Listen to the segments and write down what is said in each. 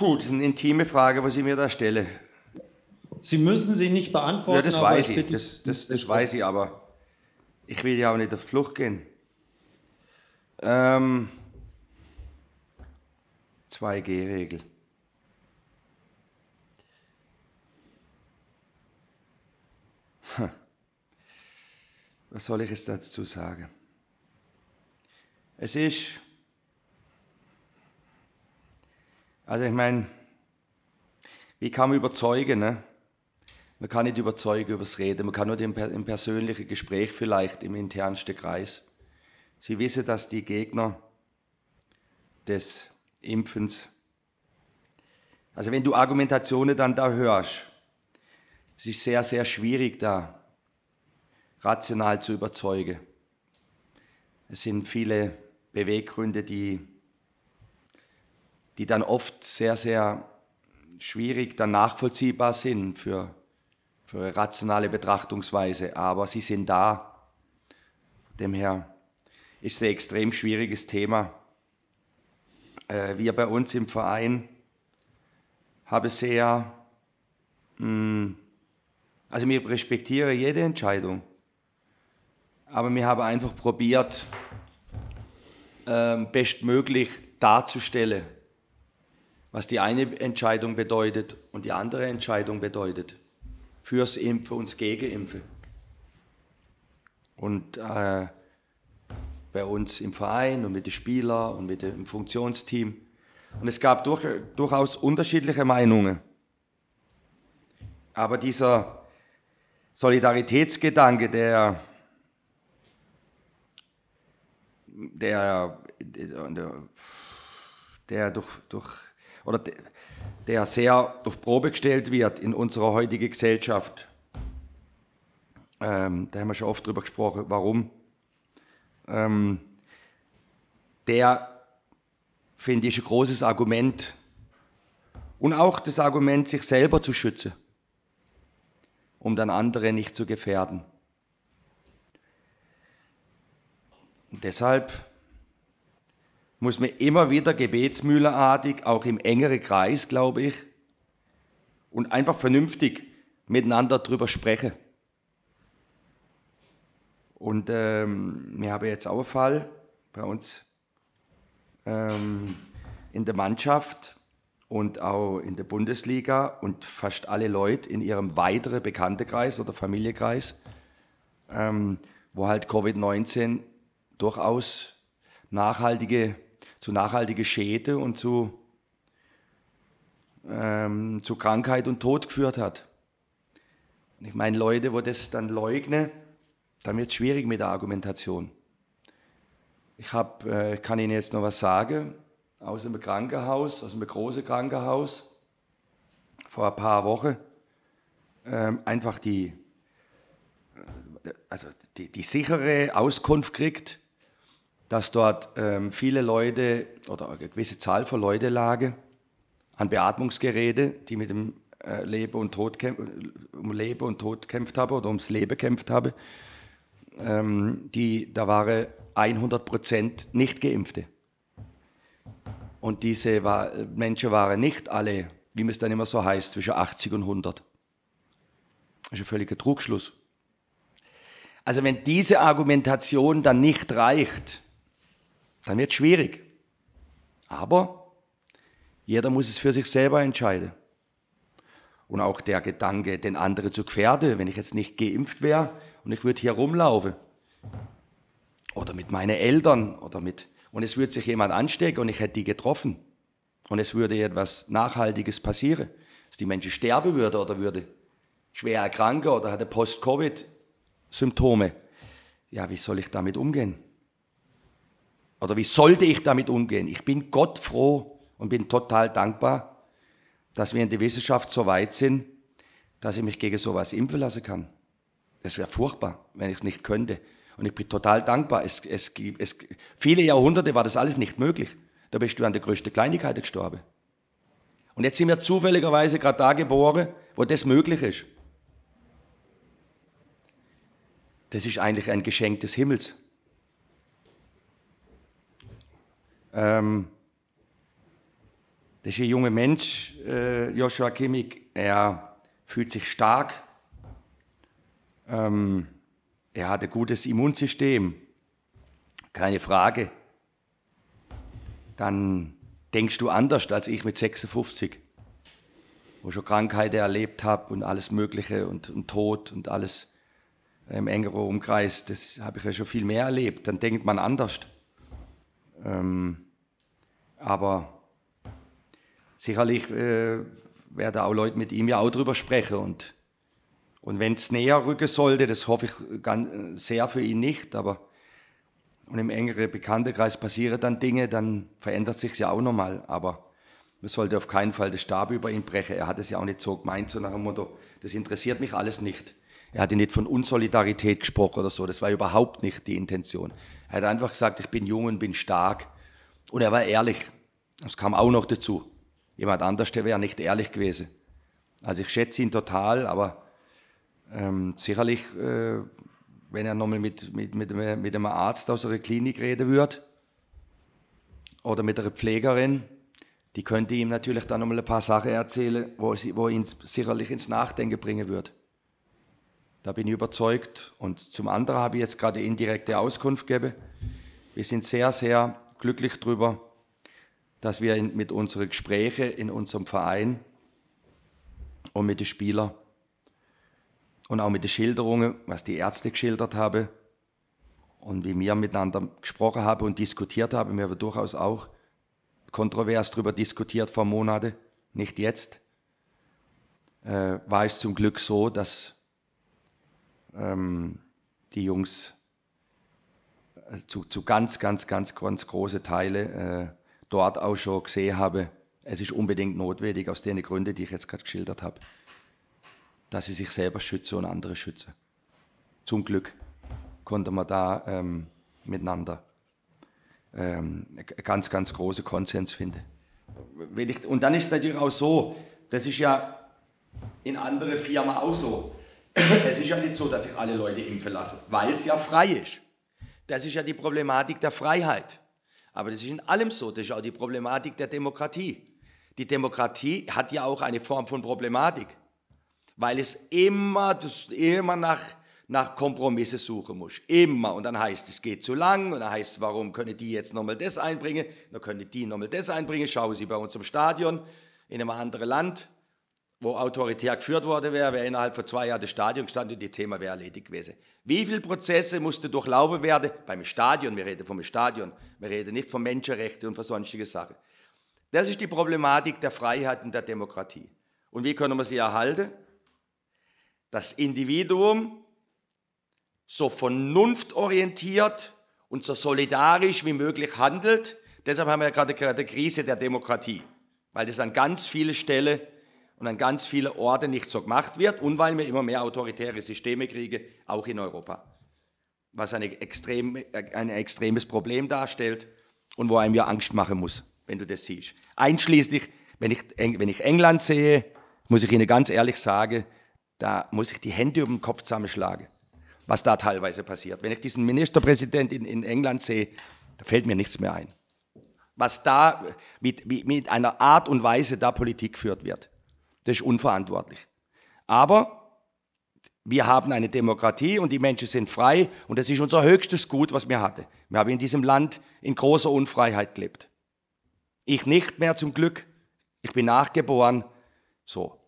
gut, das ist eine intime Frage, was ich mir da stelle. Sie müssen sie nicht beantworten. Ja, das weiß ich, ich das, das, das weiß ich, aber ich will ja auch nicht auf die Flucht gehen. Ähm, 2G-Regel. Was soll ich jetzt dazu sagen? Es ist Also ich meine, wie kann man überzeugen? Ne? Man kann nicht überzeugen übers Reden, man kann nur im, im persönlichen Gespräch vielleicht, im internsten Kreis. Sie wissen, dass die Gegner des Impfens, also wenn du Argumentationen dann da hörst, es ist sehr, sehr schwierig da rational zu überzeugen. Es sind viele Beweggründe, die die dann oft sehr, sehr schwierig dann nachvollziehbar sind für, für eine rationale Betrachtungsweise, aber sie sind da. Dem her ist es ein extrem schwieriges Thema. Äh, wir bei uns im Verein haben sehr, hm, also wir respektieren jede Entscheidung, aber wir haben einfach probiert, ähm, bestmöglich darzustellen, was die eine Entscheidung bedeutet und die andere Entscheidung bedeutet. Fürs Impfen und gegen Impfen. Und äh, bei uns im Verein und mit den Spielern und mit dem Funktionsteam. Und es gab durch, durchaus unterschiedliche Meinungen. Aber dieser Solidaritätsgedanke, der, der, der, der durch, durch oder der sehr auf Probe gestellt wird in unserer heutigen Gesellschaft. Ähm, da haben wir schon oft drüber gesprochen, warum. Ähm, der finde ich ein großes Argument. Und auch das Argument, sich selber zu schützen, um dann andere nicht zu gefährden. Und deshalb muss man immer wieder gebetsmühlerartig, auch im engeren Kreis, glaube ich, und einfach vernünftig miteinander drüber sprechen. Und ähm, wir haben jetzt auch einen Fall bei uns ähm, in der Mannschaft und auch in der Bundesliga und fast alle Leute in ihrem weiteren Bekanntenkreis oder Familienkreis, ähm, wo halt Covid-19 durchaus nachhaltige zu nachhaltige Schäden und zu, ähm, zu Krankheit und Tod geführt hat. Und ich meine, Leute, wo das dann leugnen, dann wird es schwierig mit der Argumentation. Ich hab, äh, kann Ihnen jetzt noch was sagen aus einem Krankenhaus, aus einem großen Krankenhaus, vor ein paar Wochen. Ähm, einfach die, äh, also die, die sichere Auskunft kriegt, dass dort ähm, viele Leute oder eine gewisse Zahl von Leute lagen an Beatmungsgeräte, die mit dem äh, Leben und Tod äh, um Leben und Tod kämpft habe oder ums Leben kämpft habe, Ähm, die, da waren 100 Prozent nicht Geimpfte. Und diese war, Menschen waren nicht alle, wie es dann immer so heißt, zwischen 80 und 100. Das ist ein völliger Trugschluss. Also wenn diese Argumentation dann nicht reicht, dann wird es schwierig. Aber jeder muss es für sich selber entscheiden. Und auch der Gedanke, den anderen zu gefährden, wenn ich jetzt nicht geimpft wäre und ich würde hier rumlaufen. Oder mit meinen Eltern oder mit. Und es würde sich jemand anstecken und ich hätte die getroffen. Und es würde etwas Nachhaltiges passieren. Dass die Menschen sterben würde oder würde schwer erkranken oder hatte Post-Covid-Symptome. Ja, wie soll ich damit umgehen? oder wie sollte ich damit umgehen? Ich bin Gott froh und bin total dankbar, dass wir in der Wissenschaft so weit sind, dass ich mich gegen sowas impfen lassen kann. Es wäre furchtbar, wenn ich es nicht könnte. Und ich bin total dankbar. Es, es, es, viele Jahrhunderte war das alles nicht möglich. Da bist du an der größten Kleinigkeit gestorben. Und jetzt sind wir zufälligerweise gerade da geboren, wo das möglich ist. Das ist eigentlich ein Geschenk des Himmels. Ähm, das ist ein junger Mensch, äh, Joshua Kimmich. Er fühlt sich stark. Ähm, er hat ein gutes Immunsystem, keine Frage. Dann denkst du anders als ich mit 56, wo ich schon Krankheiten erlebt habe und alles Mögliche und, und Tod und alles äh, im engeren Umkreis. Das habe ich ja schon viel mehr erlebt. Dann denkt man anders. Ähm, aber sicherlich äh, werden auch Leute mit ihm ja auch drüber sprechen. Und, und wenn es näher rücken sollte, das hoffe ich ganz, äh, sehr für ihn nicht, aber und im engeren Bekanntenkreis passieren dann Dinge, dann verändert sich ja auch nochmal. Aber man sollte auf keinen Fall den Stab über ihn brechen. Er hat es ja auch nicht so gemeint, so nach dem Motto, das interessiert mich alles nicht. Er hatte nicht von Unsolidarität gesprochen oder so. Das war überhaupt nicht die Intention. Er hat einfach gesagt, ich bin jung und bin stark. Und er war ehrlich. Das kam auch noch dazu. Jemand anders, der wäre nicht ehrlich gewesen. Also ich schätze ihn total, aber ähm, sicherlich, äh, wenn er nochmal mit, mit, mit, mit einem Arzt aus einer Klinik reden würde oder mit einer Pflegerin, die könnte ihm natürlich dann nochmal ein paar Sachen erzählen, wo, sie, wo ihn sicherlich ins Nachdenken bringen würde. Da bin ich überzeugt. Und zum anderen habe ich jetzt gerade indirekte Auskunft gegeben. Wir sind sehr, sehr glücklich darüber, dass wir in, mit unseren Gesprächen in unserem Verein und mit den Spielern und auch mit den Schilderungen, was die Ärzte geschildert haben und wie wir miteinander gesprochen haben und diskutiert haben. Wir haben durchaus auch kontrovers darüber diskutiert vor Monaten, nicht jetzt, äh, war es zum Glück so, dass ähm, die Jungs äh, zu, zu, ganz, ganz, ganz, ganz große Teile äh, dort auch schon gesehen habe. Es ist unbedingt notwendig, aus den Gründen, die ich jetzt gerade geschildert habe, dass sie sich selber schützen und andere schützen. Zum Glück konnte man da ähm, miteinander ähm, ganz, ganz großen Konsens finden. Und dann ist es natürlich auch so, das ist ja in anderen Firmen auch so es ist ja nicht so, dass ich alle Leute impfen lasse, weil es ja frei ist. Das ist ja die Problematik der Freiheit. Aber das ist in allem so. Das ist auch die Problematik der Demokratie. Die Demokratie hat ja auch eine Form von Problematik, weil es immer, das, immer nach, nach Kompromisse suchen muss. Immer. Und dann heißt es, geht zu lang. Und dann heißt es, warum können die jetzt nochmal das einbringen? Dann können die nochmal das einbringen. Schauen Sie bei uns im Stadion in einem anderen Land wo autoritär geführt worden wäre, wäre innerhalb von zwei Jahren das Stadion gestanden und das Thema wäre erledigt gewesen. Wie viele Prozesse musste durchlaufen werden? Beim Stadion, wir reden vom Stadion, wir reden nicht von Menschenrechten und von sonstigen Sachen. Das ist die Problematik der Freiheit und der Demokratie. Und wie können wir sie erhalten? Das Individuum so vernunftorientiert und so solidarisch wie möglich handelt. Deshalb haben wir ja gerade eine Krise der Demokratie, weil das an ganz vielen Stellen und an ganz vielen Orten nicht so gemacht wird und weil wir immer mehr autoritäre Systeme kriegen, auch in Europa. Was eine extrem, ein extremes Problem darstellt und wo einem ja Angst machen muss, wenn du das siehst. Einschließlich, wenn ich, wenn ich England sehe, muss ich Ihnen ganz ehrlich sagen, da muss ich die Hände über den Kopf zusammenschlagen, was da teilweise passiert. Wenn ich diesen Ministerpräsidenten in, in England sehe, da fällt mir nichts mehr ein. Was da mit, mit, mit einer Art und Weise da Politik führt wird. Das ist unverantwortlich. Aber wir haben eine Demokratie und die Menschen sind frei und das ist unser höchstes Gut, was wir hatten. Wir haben in diesem Land in großer Unfreiheit gelebt. Ich nicht mehr zum Glück. Ich bin nachgeboren. So.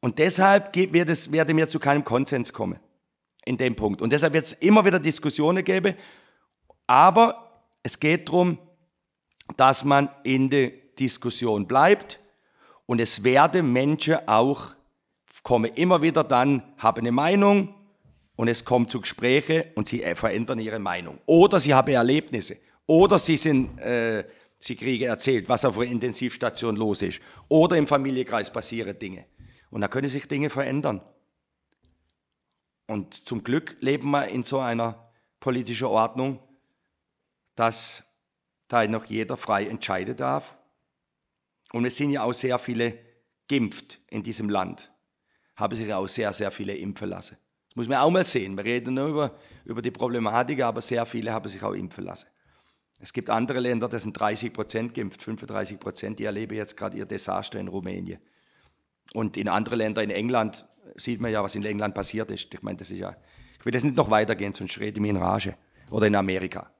Und deshalb werde mir zu keinem Konsens kommen in dem Punkt. Und deshalb wird es immer wieder Diskussionen geben. Aber es geht darum, dass man in der Diskussion bleibt und es werden Menschen auch, kommen immer wieder dann, haben eine Meinung und es kommt zu Gesprächen und sie äh, verändern ihre Meinung. Oder sie haben Erlebnisse. Oder sie sind... Äh, sie kriegen erzählt, was auf der Intensivstation los ist. Oder im Familienkreis passieren Dinge. Und da können sich Dinge verändern. Und zum Glück leben wir in so einer politischen Ordnung, dass da noch jeder frei entscheiden darf und es sind ja auch sehr viele geimpft in diesem Land. Haben sich auch sehr, sehr viele impfen lassen. Das muss man auch mal sehen. Wir reden nur über, über die Problematik, aber sehr viele haben sich auch impfen lassen. Es gibt andere Länder, das sind 30 Prozent geimpft, 35 Prozent. Die erleben jetzt gerade ihr Desaster in Rumänien. Und in anderen Ländern, in England, sieht man ja, was in England passiert ist. Ich meine, das ist ja, ich will das nicht noch weitergehen, sonst rede ich mir in Rage. Oder in Amerika.